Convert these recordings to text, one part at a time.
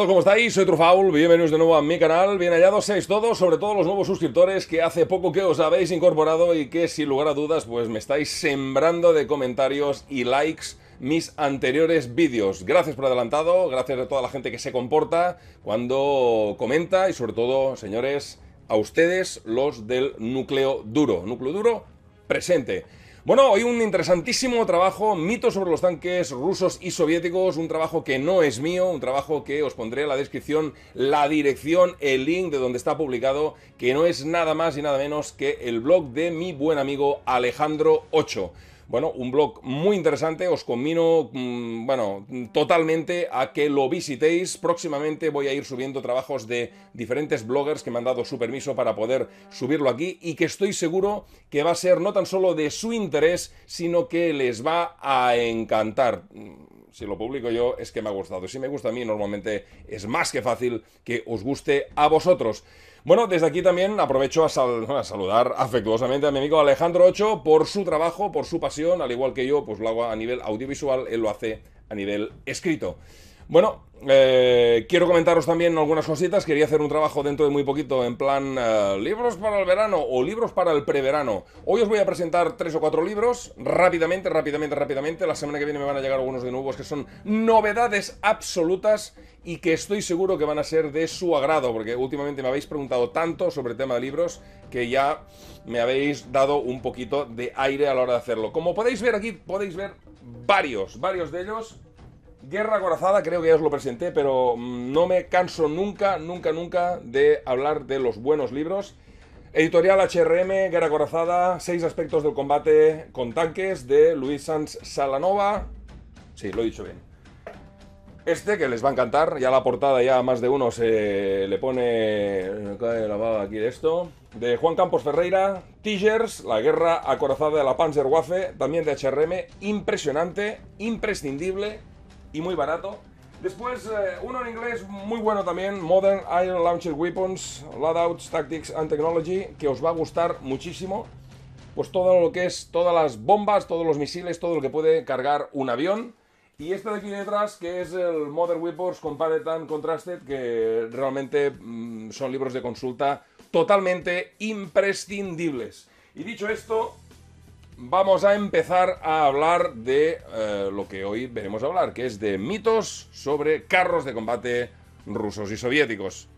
todos, ¿cómo estáis? Soy Trufaul, bienvenidos de nuevo a mi canal, bien hallados seis todos, sobre todo los nuevos suscriptores que hace poco que os habéis incorporado y que sin lugar a dudas pues me estáis sembrando de comentarios y likes mis anteriores vídeos. Gracias por adelantado, gracias a toda la gente que se comporta cuando comenta y sobre todo, señores, a ustedes los del núcleo duro, núcleo duro presente. Bueno, hoy un interesantísimo trabajo, mito sobre los tanques rusos y soviéticos, un trabajo que no es mío, un trabajo que os pondré en la descripción, la dirección, el link de donde está publicado, que no es nada más y nada menos que el blog de mi buen amigo Alejandro 8. Bueno, un blog muy interesante, os conmino, mm, bueno, totalmente a que lo visitéis. Próximamente voy a ir subiendo trabajos de diferentes bloggers que me han dado su permiso para poder subirlo aquí y que estoy seguro que va a ser no tan solo de su interés, sino que les va a encantar mm, si lo publico yo es que me ha gustado. Si me gusta a mí, normalmente es más que fácil que os guste a vosotros. Bueno, desde aquí también aprovecho a, saludar afectuosamente a mi amigo Alejandro Ocho por su trabajo, por su pasión, al igual que yo, pues lo hago a nivel audiovisual, él lo hace a nivel escrito. Bueno, eh, quiero comentaros también algunas cositas. Quería hacer un trabajo dentro de muy poquito en plan eh, libros para el verano o libros para el preverano. Hoy os voy a presentar tres o cuatro libros rápidamente, rápidamente, rápidamente. La semana que viene me van a llegar algunos de nuevos que son novedades absolutas y que estoy seguro que van a ser de su agrado, porque últimamente me habéis preguntado tanto sobre el tema de libros que ya me habéis dado un poquito de aire a la hora de hacerlo. Como podéis ver aquí, podéis ver varios, varios de ellos Guerra Acorazada, creo que ya os lo presenté, pero mm, no me canso nunca, nunca, nunca de hablar de los buenos libros. Editorial HRM, Guerra Acorazada, seis aspectos del combate con tanques de Luis Sanz Salanova. Sí, lo he dicho bien. Este que les va a encantar, ya la portada ya a más de uno se le pone eh, cae la baba aquí de esto. De Juan Campos Ferreira, Tigers, la guerra acorazada de la Panzerwaffe, también de HRM, impresionante, imprescindible, y muy barato. Después, eh, uno en inglés muy bueno también, Modern Iron Launcher Weapons, Loadouts, Tactics and Technology, que os va a gustar muchísimo. Pues todo lo que es, todas las bombas, todos los misiles, todo lo que puede cargar un avión. Y este de aquí detrás, que es el Modern Weapons Compared and Contrasted, que realmente mm, son libros de consulta totalmente imprescindibles. Y dicho esto, vamos a empezar a hablar de eh, lo que hoy veremos a hablar, que es de mitos sobre carros de combate rusos y soviéticos.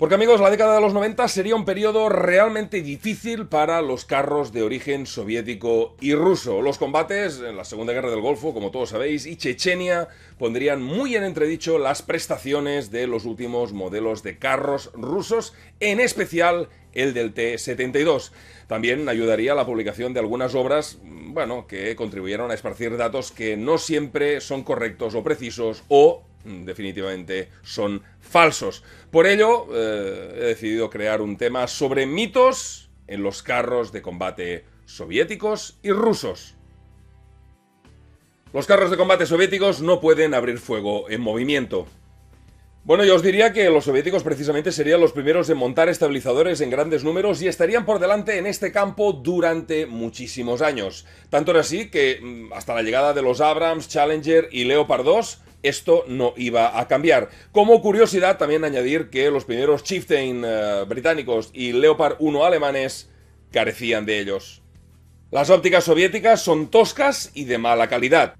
Porque amigos, la década de los 90 sería un periodo realmente difícil para los carros de origen soviético y ruso. Los combates en la Segunda Guerra del Golfo, como todos sabéis, y Chechenia pondrían muy en entredicho las prestaciones de los últimos modelos de carros rusos, en especial el del T-72. También ayudaría la publicación de algunas obras, bueno, que contribuyeron a esparcir datos que no siempre son correctos o precisos o Mm, definitivamente son falsos. Por ello, eh, he decidido crear un tema sobre mitos en los carros de combate soviéticos y rusos. Los carros de combate soviéticos no pueden abrir fuego en movimiento. Bueno, yo os diría que los soviéticos precisamente serían los primeros en montar estabilizadores en grandes números y estarían por delante en este campo durante muchísimos años. Tanto era así que mm, hasta la llegada de los Abrams, Challenger y Leopard 2, esto no iba a cambiar. Como curiosidad, también añadir que los primeros Chieftain eh, británicos y Leopard 1 alemanes carecían de ellos. Las ópticas soviéticas son toscas y de mala calidad.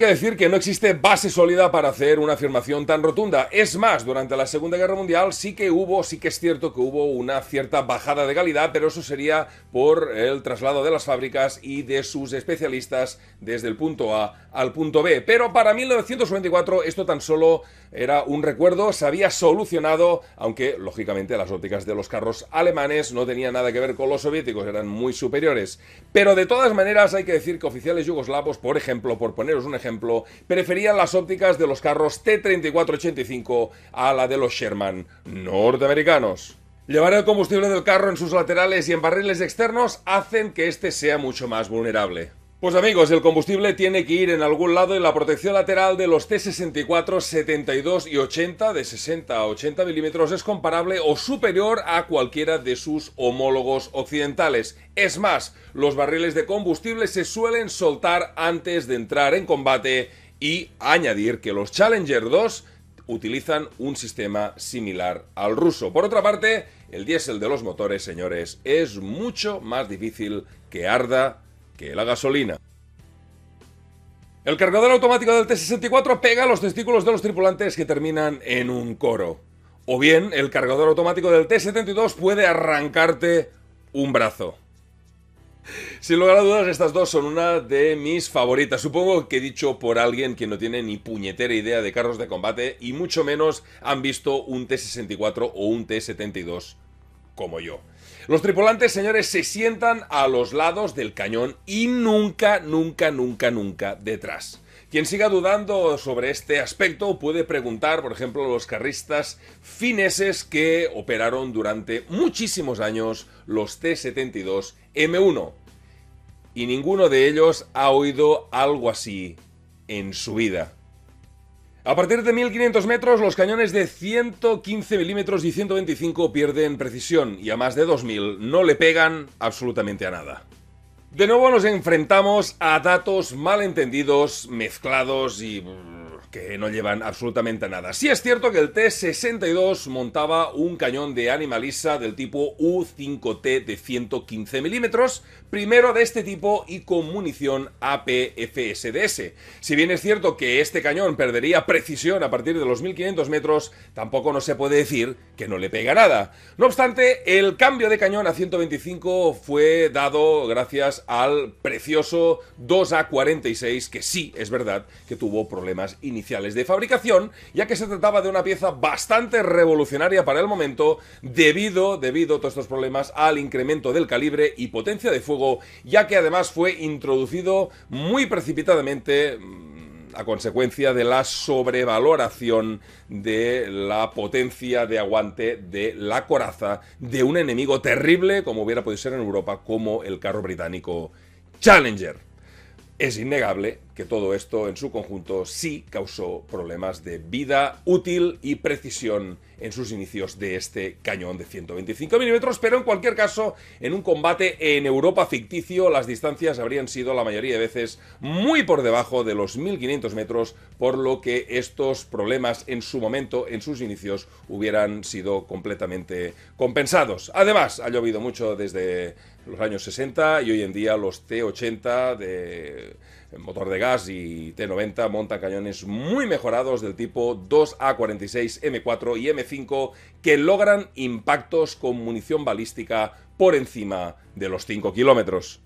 Hay que decir que no existe base sólida para hacer una afirmación tan rotunda. Es más, durante la Segunda Guerra Mundial sí que hubo, sí que es cierto que hubo una cierta bajada de calidad, pero eso sería por el traslado de las fábricas y de sus especialistas desde el punto A al punto B. Pero para 1994 esto tan solo era un recuerdo, se había solucionado, aunque lógicamente las ópticas de los carros alemanes no tenían nada que ver con los soviéticos, eran muy superiores. Pero de todas maneras hay que decir que oficiales yugoslavos, por ejemplo, por poneros un ejemplo, preferían las ópticas de los carros T-3485 a la de los Sherman norteamericanos. Llevar el combustible del carro en sus laterales y en barriles externos hacen que este sea mucho más vulnerable. Pues amigos, el combustible tiene que ir en algún lado y la protección lateral de los T64, 72 y 80 de 60 a 80 milímetros es comparable o superior a cualquiera de sus homólogos occidentales. Es más, los barriles de combustible se suelen soltar antes de entrar en combate y añadir que los Challenger 2 utilizan un sistema similar al ruso. Por otra parte, el diésel de los motores, señores, es mucho más difícil que arda la gasolina. El cargador automático del T-64 pega los testículos de los tripulantes que terminan en un coro. O bien el cargador automático del T-72 puede arrancarte un brazo. Sin lugar a dudas, estas dos son una de mis favoritas. Supongo que he dicho por alguien que no tiene ni puñetera idea de carros de combate y mucho menos han visto un T-64 o un T-72 como yo. Los tripulantes, señores, se sientan a los lados del cañón y nunca, nunca, nunca, nunca detrás. Quien siga dudando sobre este aspecto puede preguntar, por ejemplo, a los carristas fineses que operaron durante muchísimos años los T-72 M1. Y ninguno de ellos ha oído algo así en su vida. A partir de 1500 metros, los cañones de 115 milímetros y 125 pierden precisión y a más de 2000 no le pegan absolutamente a nada. De nuevo nos enfrentamos a datos malentendidos, mezclados y que no llevan absolutamente nada. Sí es cierto que el T-62 montaba un cañón de animalisa del tipo U-5T de 115 milímetros, primero de este tipo y con munición APFSDS. Si bien es cierto que este cañón perdería precisión a partir de los 1500 metros, tampoco no se puede decir que no le pega nada. No obstante, el cambio de cañón a 125 fue dado gracias al precioso 2A46, que sí es verdad que tuvo problemas iniciales iniciales de fabricación, ya que se trataba de una pieza bastante revolucionaria para el momento, debido, debido a todos estos problemas, al incremento del calibre y potencia de fuego, ya que además fue introducido muy precipitadamente mm, a consecuencia de la sobrevaloración de la potencia de aguante de la coraza de un enemigo terrible como hubiera podido ser en Europa como el carro británico Challenger. Es innegable que todo esto en su conjunto sí causó problemas de vida útil y precisión en sus inicios de este cañón de 125 milímetros, pero en cualquier caso, en un combate en Europa ficticio, las distancias habrían sido la mayoría de veces muy por debajo de los 1500 metros, por lo que estos problemas en su momento, en sus inicios, hubieran sido completamente compensados. Además, ha llovido mucho desde los años 60 y hoy en día los T80 de el motor de gas y T90 monta cañones muy mejorados del tipo 2A46 M4 y M5 que logran impactos con munición balística por encima de los 5 kilómetros.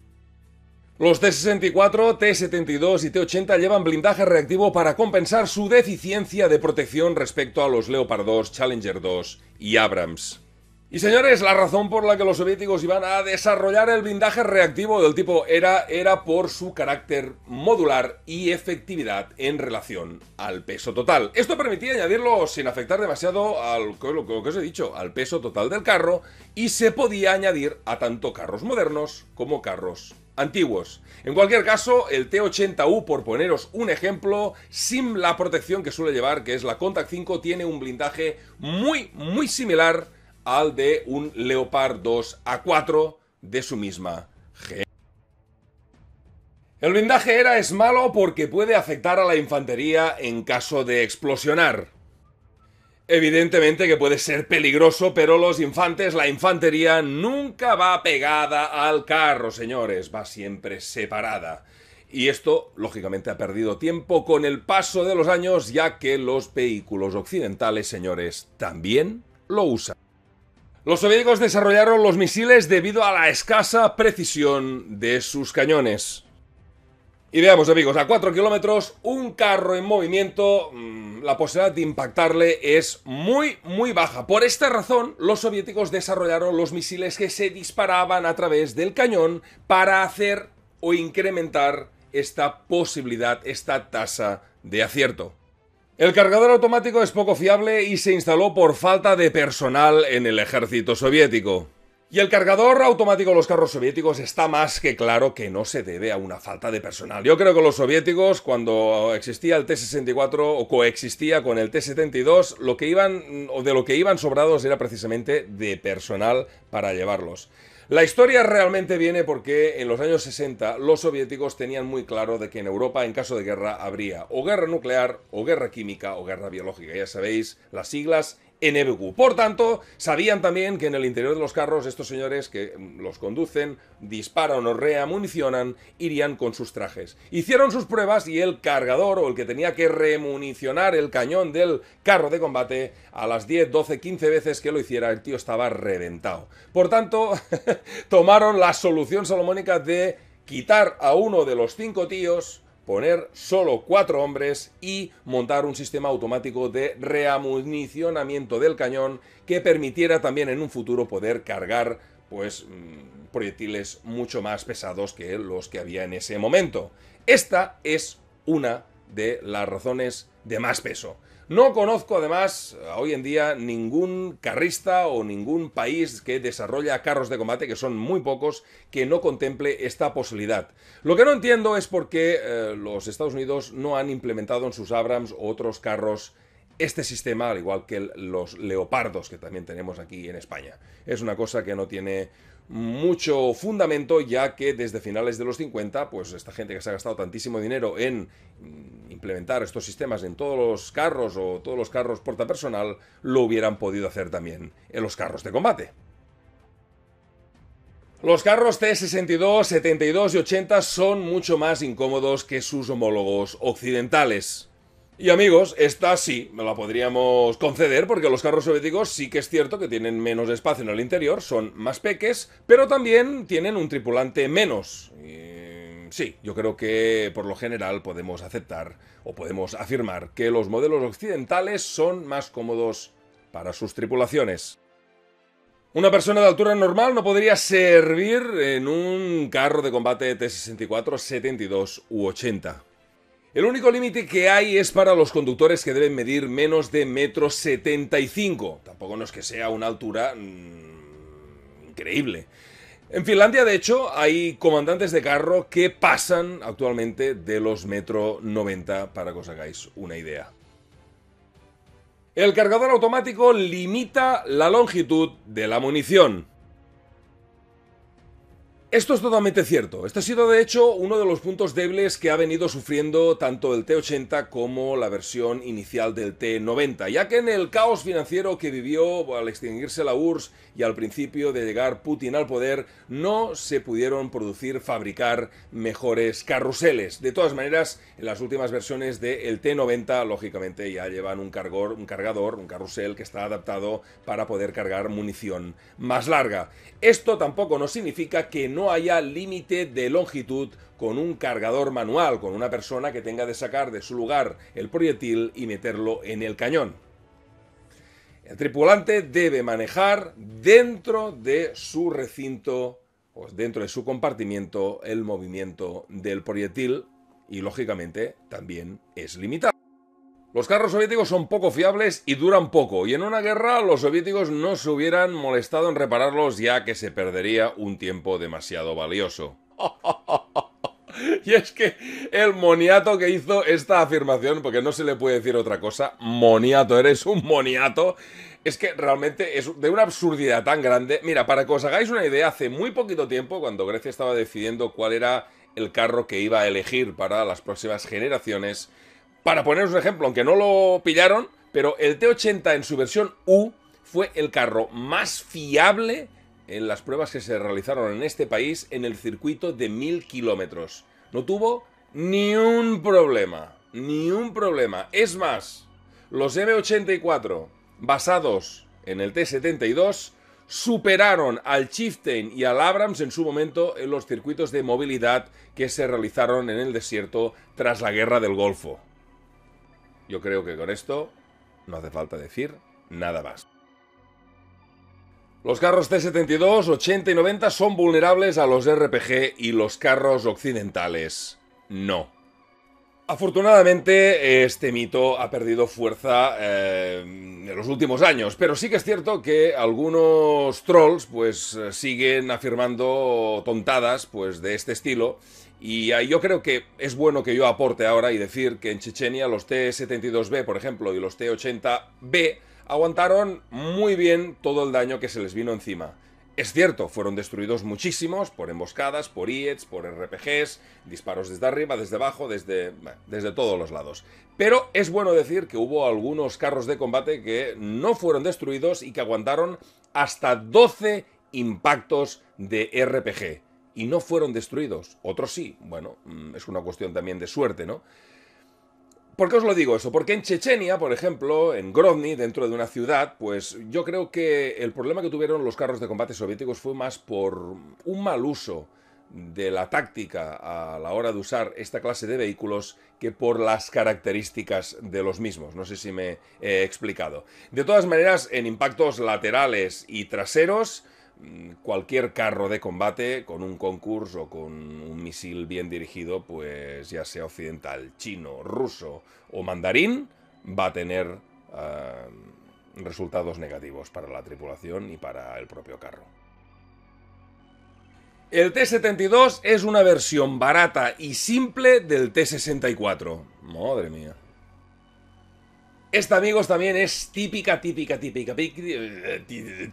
Los T-64, T-72 y T-80 llevan blindaje reactivo para compensar su deficiencia de protección respecto a los Leopard 2, Challenger 2 y Abrams. Y señores, la razón por la que los soviéticos iban a desarrollar el blindaje reactivo del tipo ERA era por su carácter modular y efectividad en relación al peso total. Esto permitía añadirlo sin afectar demasiado al lo que os he dicho, al peso total del carro y se podía añadir a tanto carros modernos como carros antiguos. En cualquier caso, el T-80U, por poneros un ejemplo, sin la protección que suele llevar, que es la Contact 5, tiene un blindaje muy, muy similar al de un Leopard 2 A4 de su misma G. El blindaje era es malo porque puede afectar a la infantería en caso de explosionar. Evidentemente que puede ser peligroso, pero los infantes, la infantería nunca va pegada al carro, señores, va siempre separada. Y esto, lógicamente, ha perdido tiempo con el paso de los años, ya que los vehículos occidentales, señores, también lo usan. Los soviéticos desarrollaron los misiles debido a la escasa precisión de sus cañones. Y veamos amigos, a 4 kilómetros, un carro en movimiento, mm, la posibilidad de impactarle es muy, muy baja. Por esta razón, los soviéticos desarrollaron los misiles que se disparaban a través del cañón para hacer o incrementar esta posibilidad, esta tasa de acierto. El cargador automático es poco fiable y se instaló por falta de personal en el ejército soviético. Y el cargador automático de los carros soviéticos está más que claro que no se debe a una falta de personal. Yo creo que los soviéticos, cuando existía el T-64 o coexistía con el T-72, lo que iban, o de lo que iban sobrados era precisamente de personal para llevarlos. La historia realmente viene porque en los años 60 los soviéticos tenían muy claro de que en Europa en caso de guerra habría o guerra nuclear o guerra química o guerra biológica. Ya sabéis las siglas NBQ. Por tanto, sabían también que en el interior de los carros estos señores que mm, los conducen, disparan o reamunicionan, irían con sus trajes. Hicieron sus pruebas y el cargador o el que tenía que remunicionar el cañón del carro de combate a las 10, 12, 15 veces que lo hiciera el tío estaba reventado. Por tanto, tomaron la solución salomónica de quitar a uno de los cinco tíos poner solo cuatro hombres y montar un sistema automático de reamunicionamiento del cañón que permitiera también en un futuro poder cargar pues mm, proyectiles mucho más pesados que los que había en ese momento. Esta es una de las razones de más peso. No conozco además hoy en día ningún carrista o ningún país que desarrolla carros de combate, que son muy pocos, que no contemple esta posibilidad. Lo que no entiendo es por qué eh, los Estados Unidos no han implementado en sus Abrams u otros carros este sistema, al igual que los leopardos que también tenemos aquí en España. Es una cosa que no tiene mucho fundamento, ya que desde finales de los 50, pues esta gente que se ha gastado tantísimo dinero en mm, implementar estos sistemas en todos los carros o todos los carros portapersonal, lo hubieran podido hacer también en los carros de combate. Los carros T62, 72 y 80 son mucho más incómodos que sus homólogos occidentales. Y amigos, esta sí, me la podríamos conceder porque los carros soviéticos sí que es cierto que tienen menos espacio en el interior, son más peques, pero también tienen un tripulante menos. sí, yo creo que por lo general podemos aceptar o podemos afirmar que los modelos occidentales son más cómodos para sus tripulaciones. Una persona de altura normal no podría servir en un carro de combate T-64, 72 u 80. El único límite que hay es para los conductores que deben medir menos de metro 75. Tampoco no es que sea una altura mm, increíble. En Finlandia, de hecho, hay comandantes de carro que pasan actualmente de los metro 90 para que os hagáis una idea. El cargador automático limita la longitud de la munición. Esto es totalmente cierto. Este ha sido de hecho uno de los puntos débiles que ha venido sufriendo tanto el T80 como la versión inicial del T90, ya que en el caos financiero que vivió al extinguirse la URSS y al principio de llegar Putin al poder, no se pudieron producir, fabricar mejores carruseles. De todas maneras, en las últimas versiones del T90, lógicamente ya llevan un, cargor, un cargador, un carrusel que está adaptado para poder cargar munición más larga. Esto tampoco nos significa que no haya límite de longitud con un cargador manual, con una persona que tenga de sacar de su lugar el proyectil y meterlo en el cañón. El tripulante debe manejar dentro de su recinto o dentro de su compartimiento el movimiento del proyectil y lógicamente también es limitado. Los carros soviéticos son poco fiables y duran poco, y en una guerra los soviéticos no se hubieran molestado en repararlos ya que se perdería un tiempo demasiado valioso. Y es que el moniato que hizo esta afirmación, porque no se le puede decir otra cosa, moniato, eres un moniato, es que realmente es de una absurdidad tan grande. Mira, para que os hagáis una idea, hace muy poquito tiempo, cuando Grecia estaba decidiendo cuál era el carro que iba a elegir para las próximas generaciones, para poneros un ejemplo, aunque no lo pillaron, pero el T80 en su versión U fue el carro más fiable en las pruebas que se realizaron en este país en el circuito de 1000 kilómetros. No tuvo ni un problema, ni un problema. Es más, los M84 basados en el T72 superaron al Chieftain y al Abrams en su momento en los circuitos de movilidad que se realizaron en el desierto tras la guerra del Golfo. Yo creo que con esto no hace falta decir nada más. Los carros T-72, 80 y 90 son vulnerables a los RPG y los carros occidentales no. Afortunadamente, este mito ha perdido fuerza eh, en los últimos años, pero sí que es cierto que algunos trolls pues eh, siguen afirmando tontadas pues de este estilo y yo creo que es bueno que yo aporte ahora y decir que en Chechenia los T-72B, por ejemplo, y los T-80B aguantaron muy bien todo el daño que se les vino encima. Es cierto, fueron destruidos muchísimos por emboscadas, por IEDs, por RPGs, disparos desde arriba, desde abajo, desde, desde todos los lados. Pero es bueno decir que hubo algunos carros de combate que no fueron destruidos y que aguantaron hasta 12 impactos de RPG y no fueron destruidos. Otros sí. Bueno, mm, es una cuestión también de suerte, ¿no? ¿Por qué os lo digo eso? Porque en Chechenia, por ejemplo, en Grozny, dentro de una ciudad, pues yo creo que el problema que tuvieron los carros de combate soviéticos fue más por un mal uso de la táctica a la hora de usar esta clase de vehículos que por las características de los mismos. No sé si me he explicado. De todas maneras, en impactos laterales y traseros, Mm, cualquier carro de combate con un concurso, o con un misil bien dirigido, pues ya sea occidental, chino, ruso o mandarín, va a tener ah, resultados negativos para la tripulación y para el propio carro. El T-72 es una versión barata y simple del T-64. Madre mía. Esta, amigos, también es típica, típica, típica,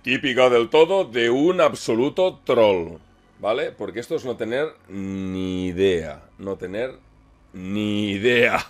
típica del todo de un absoluto troll, ¿vale? Porque esto es no tener ni idea, no tener ni idea.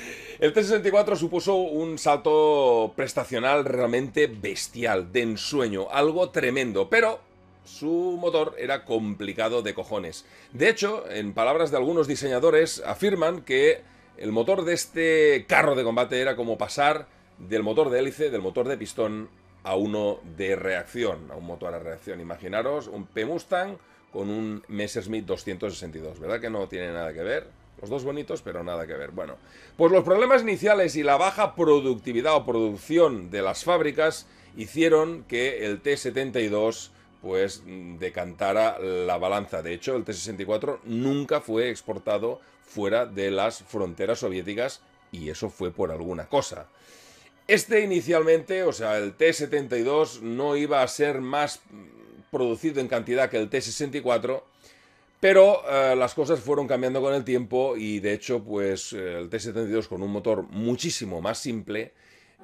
El T-64 supuso un salto prestacional realmente bestial, de ensueño, algo tremendo, pero su motor era complicado de cojones. De hecho, en palabras de algunos diseñadores, afirman que el motor de este carro de combate era como pasar del motor de hélice, del motor de pistón, a uno de reacción, a un motor a reacción. Imaginaros un P-Mustang con un Messerschmitt 262, ¿verdad que no tiene nada que ver? Los dos bonitos, pero nada que ver. Bueno, pues los problemas iniciales y la baja productividad o producción de las fábricas hicieron que el T-72 pues decantara la balanza. De hecho, el T-64 nunca fue exportado fuera de las fronteras soviéticas y eso fue por alguna cosa. Este inicialmente, o sea, el T-72 no iba a ser más producido en cantidad que el T-64, pero eh, las cosas fueron cambiando con el tiempo y de hecho, pues el T-72 con un motor muchísimo más simple,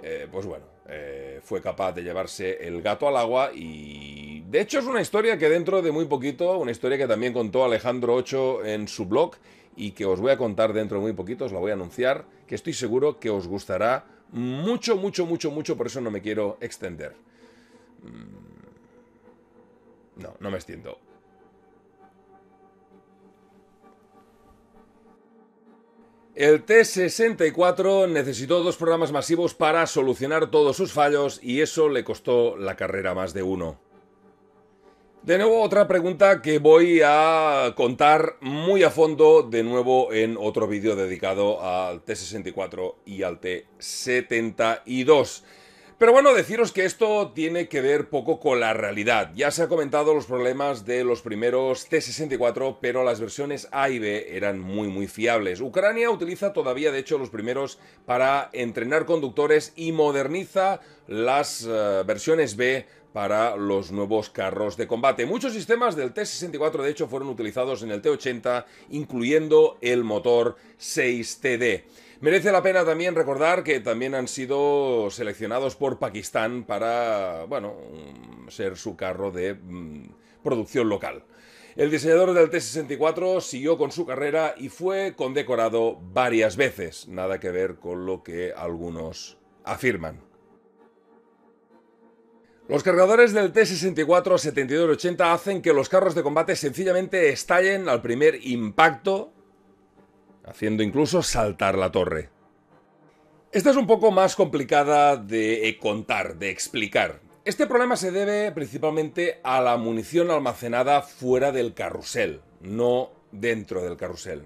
eh, pues bueno, eh, fue capaz de llevarse el gato al agua y de hecho es una historia que dentro de muy poquito, una historia que también contó Alejandro Ocho en su blog y que os voy a contar dentro de muy poquito, os la voy a anunciar, que estoy seguro que os gustará mucho, mucho, mucho, mucho, por eso no me quiero extender. Mm, no, no me extiendo. El T-64 necesitó dos programas masivos para solucionar todos sus fallos y eso le costó la carrera más de uno. De nuevo, otra pregunta que voy a contar muy a fondo de nuevo en otro vídeo dedicado al T-64 y al T-72. Pero bueno, deciros que esto tiene que ver poco con la realidad. Ya se ha comentado los problemas de los primeros T-64, pero las versiones A y B eran muy muy fiables. Ucrania utiliza todavía de hecho los primeros para entrenar conductores y moderniza las eh, versiones B para los nuevos carros de combate. Muchos sistemas del T-64 de hecho fueron utilizados en el T-80, incluyendo el motor 6TD. Merece la pena también recordar que también han sido seleccionados por Pakistán para, bueno, mm, ser su carro de mm, producción local. El diseñador del T-64 siguió con su carrera y fue condecorado varias veces, nada que ver con lo que algunos afirman. Los cargadores del T-64 7280 hacen que los carros de combate sencillamente estallen al primer impacto haciendo incluso saltar la torre. Esta es un poco más complicada de contar, de explicar. Este problema se debe principalmente a la munición almacenada fuera del carrusel, no dentro del carrusel.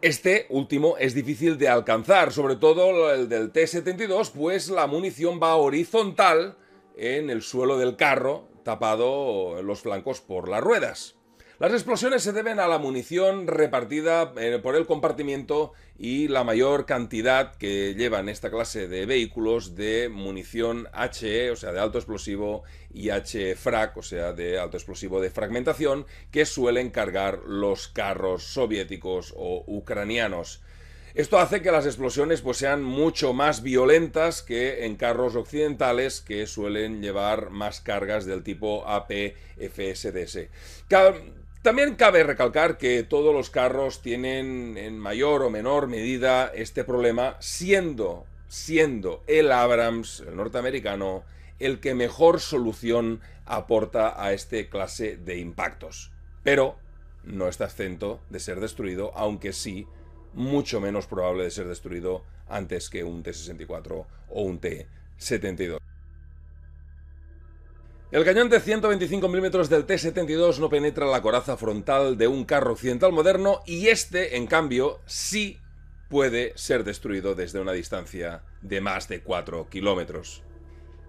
Este último es difícil de alcanzar, sobre todo el del T-72, pues la munición va horizontal en el suelo del carro, tapado en los flancos por las ruedas. Las explosiones se deben a la munición repartida eh, por el compartimiento y la mayor cantidad que llevan esta clase de vehículos de munición HE, o sea, de alto explosivo, y HE-FRAC, o sea, de alto explosivo de fragmentación, que suelen cargar los carros soviéticos o ucranianos. Esto hace que las explosiones pues, sean mucho más violentas que en carros occidentales que suelen llevar más cargas del tipo AP-FSDS. También cabe recalcar que todos los carros tienen en mayor o menor medida este problema, siendo, siendo el Abrams, el norteamericano, el que mejor solución aporta a este clase de impactos. Pero no está exento de ser destruido, aunque sí mucho menos probable de ser destruido antes que un T-64 o un T-72. El cañón de 125 milímetros del T-72 no penetra la coraza frontal de un carro occidental moderno y este, en cambio, sí puede ser destruido desde una distancia de más de 4 kilómetros.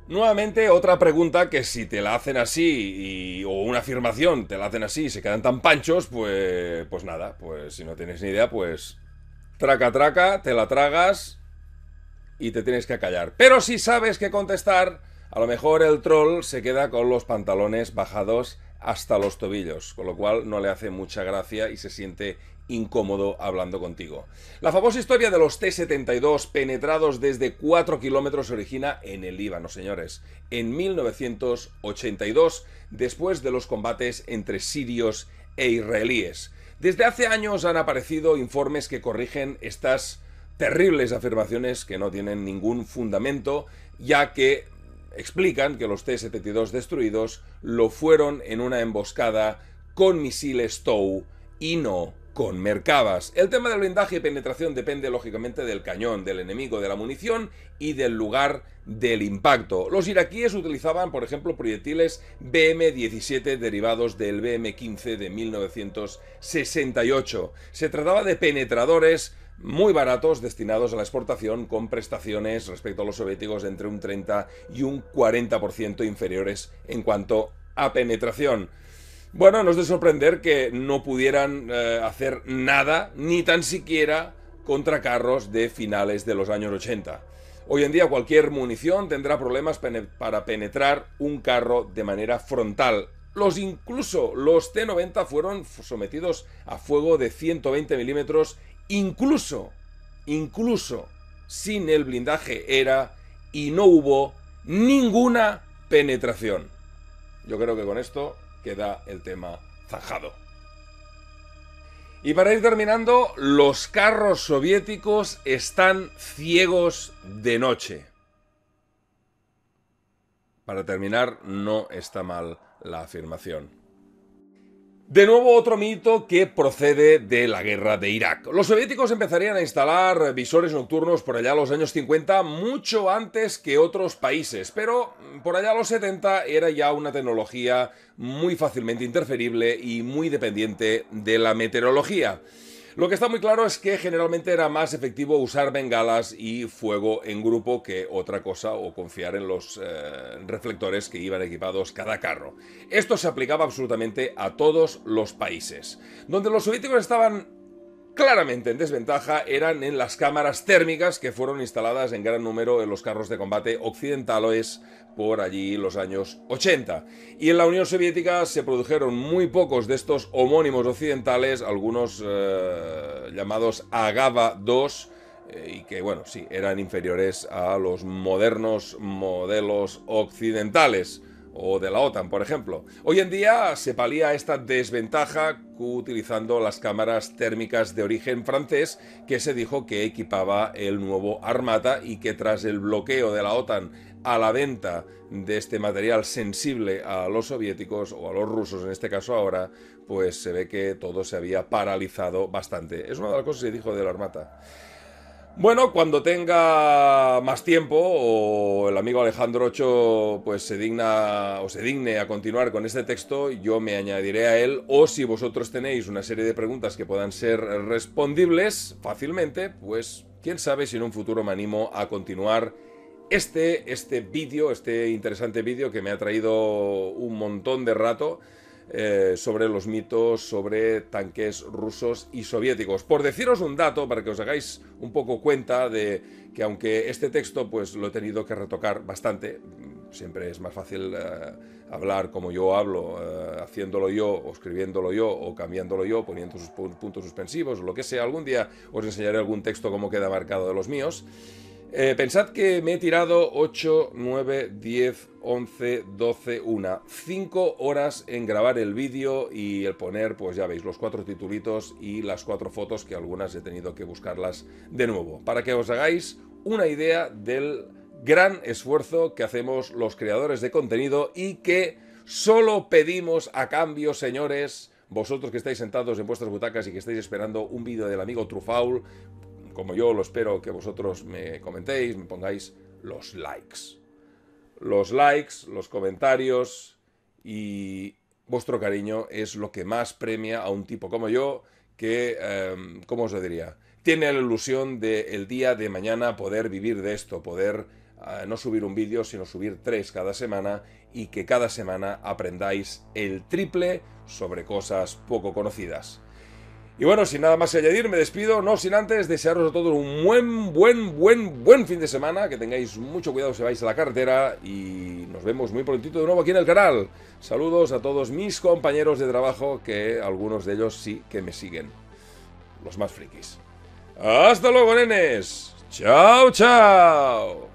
Nuevamente, otra pregunta que si te la hacen así o una afirmación te la hacen así y se quedan tan panchos, pues, pues nada, pues si no tienes ni idea, pues traca traca, te la tragas y te tienes que callar. Pero si sabes qué contestar, a lo mejor el troll se queda con los pantalones bajados hasta los tobillos, con lo cual no le hace mucha gracia y se siente incómodo hablando contigo. La famosa historia de los T-72 penetrados desde 4 kilómetros se origina en el Líbano, señores, en 1982, después de los combates entre sirios e israelíes. Desde hace años han aparecido informes que corrigen estas terribles afirmaciones que no tienen ningún fundamento, ya que Explican que los T-72 destruidos lo fueron en una emboscada con misiles TOW y no con mercabas. El tema del blindaje y penetración depende lógicamente del cañón, del enemigo, de la munición y del lugar del impacto. Los iraquíes utilizaban, por ejemplo, proyectiles BM-17 derivados del BM-15 de 1968. Se trataba de penetradores muy baratos destinados a la exportación con prestaciones respecto a los soviéticos entre un 30 y un 40% inferiores en cuanto a penetración. Bueno, no es de sorprender que no pudieran eh, hacer nada, ni tan siquiera contra carros de finales de los años 80. Hoy en día cualquier munición tendrá problemas para penetrar un carro de manera frontal. Los incluso los T-90 fueron sometidos a fuego de 120 milímetros incluso, incluso sin el blindaje era y no hubo ninguna penetración. Yo creo que con esto queda el tema zanjado. Y para ir terminando, los carros soviéticos están ciegos de noche. Para terminar, no está mal la afirmación. De nuevo otro mito que procede de la guerra de Irak. Los soviéticos empezarían a instalar visores nocturnos por allá a los años 50 mucho antes que otros países, pero por allá a los 70 era ya una tecnología muy fácilmente interferible y muy dependiente de la meteorología. Lo que está muy claro es que generalmente era más efectivo usar bengalas y fuego en grupo que otra cosa o confiar en los eh, reflectores que iban equipados cada carro. Esto se aplicaba absolutamente a todos los países. Donde los soviéticos estaban claramente en desventaja eran en las cámaras térmicas que fueron instaladas en gran número en los carros de combate occidentales por allí los años 80. Y en la Unión Soviética se produjeron muy pocos de estos homónimos occidentales, algunos eh, llamados Agava 2, eh, y que bueno, sí, eran inferiores a los modernos modelos occidentales o de la OTAN, por ejemplo. Hoy en día se palía esta desventaja utilizando las cámaras térmicas de origen francés que se dijo que equipaba el nuevo Armata y que tras el bloqueo de la OTAN a la venta de este material sensible a los soviéticos o a los rusos en este caso ahora, pues se ve que todo se había paralizado bastante. Es una de las cosas que se dijo del Armata. Bueno, cuando tenga más tiempo o el amigo Alejandro Ocho pues se digna o se digne a continuar con este texto, yo me añadiré a él o si vosotros tenéis una serie de preguntas que puedan ser respondibles fácilmente, pues quién sabe si en un futuro me animo a continuar este este vídeo, este interesante vídeo que me ha traído un montón de rato. Eh, sobre los mitos sobre tanques rusos y soviéticos. Por deciros un dato, para que os hagáis un poco cuenta de que aunque este texto pues lo he tenido que retocar bastante, mm, siempre es más fácil eh, hablar como yo hablo, eh, haciéndolo yo, o escribiéndolo yo, o cambiándolo yo, poniendo sus puntos suspensivos, o lo que sea. Algún día os enseñaré algún texto como queda marcado de los míos. Eh, pensad que me he tirado 8, 9, 10, 11, 12, 1. 5 horas en grabar el vídeo y el poner, pues ya veis, los cuatro titulitos y las cuatro fotos que algunas he tenido que buscarlas de nuevo. Para que os hagáis una idea del gran esfuerzo que hacemos los creadores de contenido y que solo pedimos a cambio, señores, vosotros que estáis sentados en vuestras butacas y que estáis esperando un vídeo del amigo Trufaul, como yo lo espero que vosotros me comentéis, me pongáis los likes. Los likes, los comentarios y vuestro cariño es lo que más premia a un tipo como yo que, em, ¿cómo os lo diría? Tiene la ilusión de el día de mañana poder vivir de esto, poder ah, no subir un vídeo, sino subir tres cada semana y que cada semana aprendáis el triple sobre cosas poco conocidas. Y bueno, sin nada más que añadir, me despido, no sin antes desearos a todos un buen, buen, buen, buen fin de semana, que tengáis mucho cuidado si vais a la carretera y nos vemos muy prontito de nuevo aquí en el canal. Saludos a todos mis compañeros de trabajo, que algunos de ellos sí que me siguen, los más frikis. Hasta luego, nenes. Chao, chao.